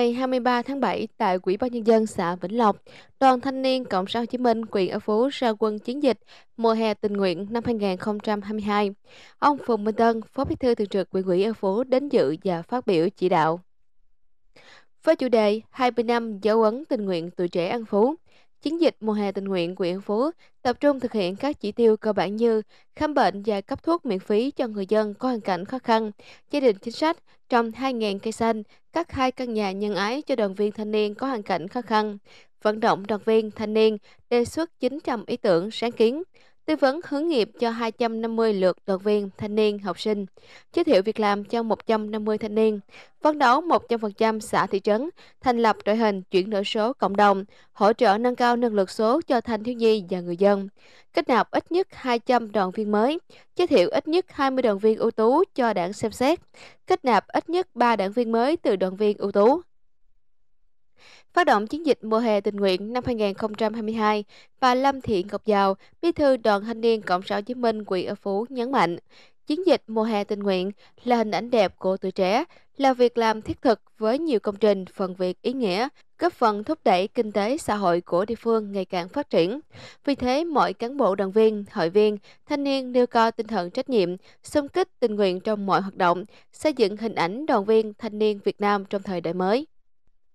Ngày 23 tháng 7 tại Quỹ ban nhân dân xã Vĩnh Lộc, Đoàn Thanh niên Cộng sản Hồ Chí Minh quyện ở phố ra quân chiến dịch mùa hè tình nguyện năm 2022. Ông Phùng Minh Tân, Phó Bí thư Thường trực Quyện ủy ở phố đến dự và phát biểu chỉ đạo. Với chủ đề 20 năm giáo huấn tình nguyện tuổi trẻ An Phú, Chiến dịch mùa hè tình nguyện của Yên Phú tập trung thực hiện các chỉ tiêu cơ bản như khám bệnh và cấp thuốc miễn phí cho người dân có hoàn cảnh khó khăn, gia đình chính sách, trồng 2.000 cây xanh, các hai căn nhà nhân ái cho đoàn viên thanh niên có hoàn cảnh khó khăn, vận động đoàn viên thanh niên đề xuất 900 ý tưởng sáng kiến, tư vấn hướng nghiệp cho 250 lượt đoàn viên, thanh niên, học sinh, giới thiệu việc làm cho 150 thanh niên, phấn đấu 100% xã thị trấn, thành lập đội hình chuyển đổi số cộng đồng, hỗ trợ nâng cao năng lực số cho thanh thiếu nhi và người dân, kết nạp ít nhất 200 đoàn viên mới, giới thiệu ít nhất 20 đoàn viên ưu tú cho đảng xem xét, kết nạp ít nhất 3 đảng viên mới từ đoàn viên ưu tú phát động chiến dịch mùa hè tình nguyện năm 2022, bà Lâm Thiện Ngọc Giàu, bí thư đoàn thanh niên Cộng sản Hồ Chí Minh quỹ ở Phú nhấn mạnh, chiến dịch mùa hè tình nguyện là hình ảnh đẹp của tuổi trẻ, là việc làm thiết thực với nhiều công trình phần việc ý nghĩa, góp phần thúc đẩy kinh tế xã hội của địa phương ngày càng phát triển. Vì thế, mọi cán bộ đoàn viên, hội viên, thanh niên nêu cao tinh thần trách nhiệm, xung kích tình nguyện trong mọi hoạt động, xây dựng hình ảnh đoàn viên thanh niên Việt Nam trong thời đại mới.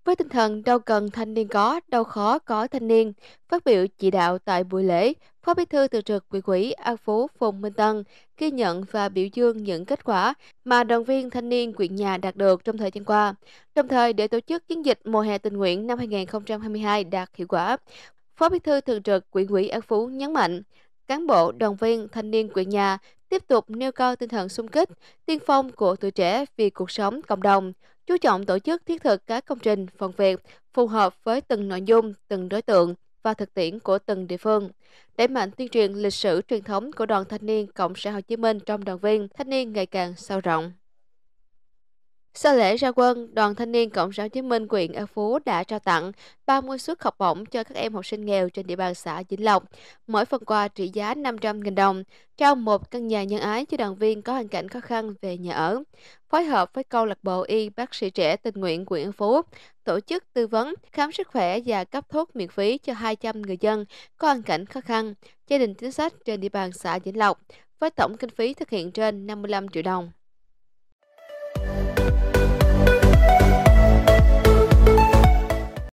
Với tinh thần đâu cần thanh niên có, đâu khó có thanh niên, phát biểu chỉ đạo tại buổi lễ, Phó Bí thư Thường trực Quỹ ủy An Phú Phùng Minh Tân ghi nhận và biểu dương những kết quả mà đoàn viên thanh niên quyện nhà đạt được trong thời gian qua. Đồng thời, để tổ chức chiến dịch mùa hè tình nguyện năm 2022 đạt hiệu quả, Phó Bí thư Thường trực Quỹ ủy An Phú nhấn mạnh, cán bộ, đoàn viên, thanh niên quyện nhà tiếp tục nêu cao tinh thần sung kích, tiên phong của tuổi trẻ vì cuộc sống cộng đồng, chú trọng tổ chức thiết thực các công trình, phần việc phù hợp với từng nội dung, từng đối tượng và thực tiễn của từng địa phương. Đẩy mạnh tuyên truyền lịch sử truyền thống của Đoàn Thanh niên Cộng sản Hồ Chí Minh trong đoàn viên, thanh niên ngày càng sâu rộng. Sau lễ ra quân, Đoàn Thanh niên Cộng sản Hồ Chí Minh quyện An Phú đã trao tặng 30 suất học bổng cho các em học sinh nghèo trên địa bàn xã Vĩnh Lộc. Mỗi phần quà trị giá 500.000 đồng, trao một căn nhà nhân ái cho đoàn viên có hoàn cảnh khó khăn về nhà ở. Phối hợp với câu lạc bộ y bác sĩ trẻ tình nguyện quyện An Phú, tổ chức tư vấn, khám sức khỏe và cấp thuốc miễn phí cho 200 người dân có hoàn cảnh khó khăn, gia đình chính sách trên địa bàn xã Vĩnh Lộc, với tổng kinh phí thực hiện trên 55 triệu đồng.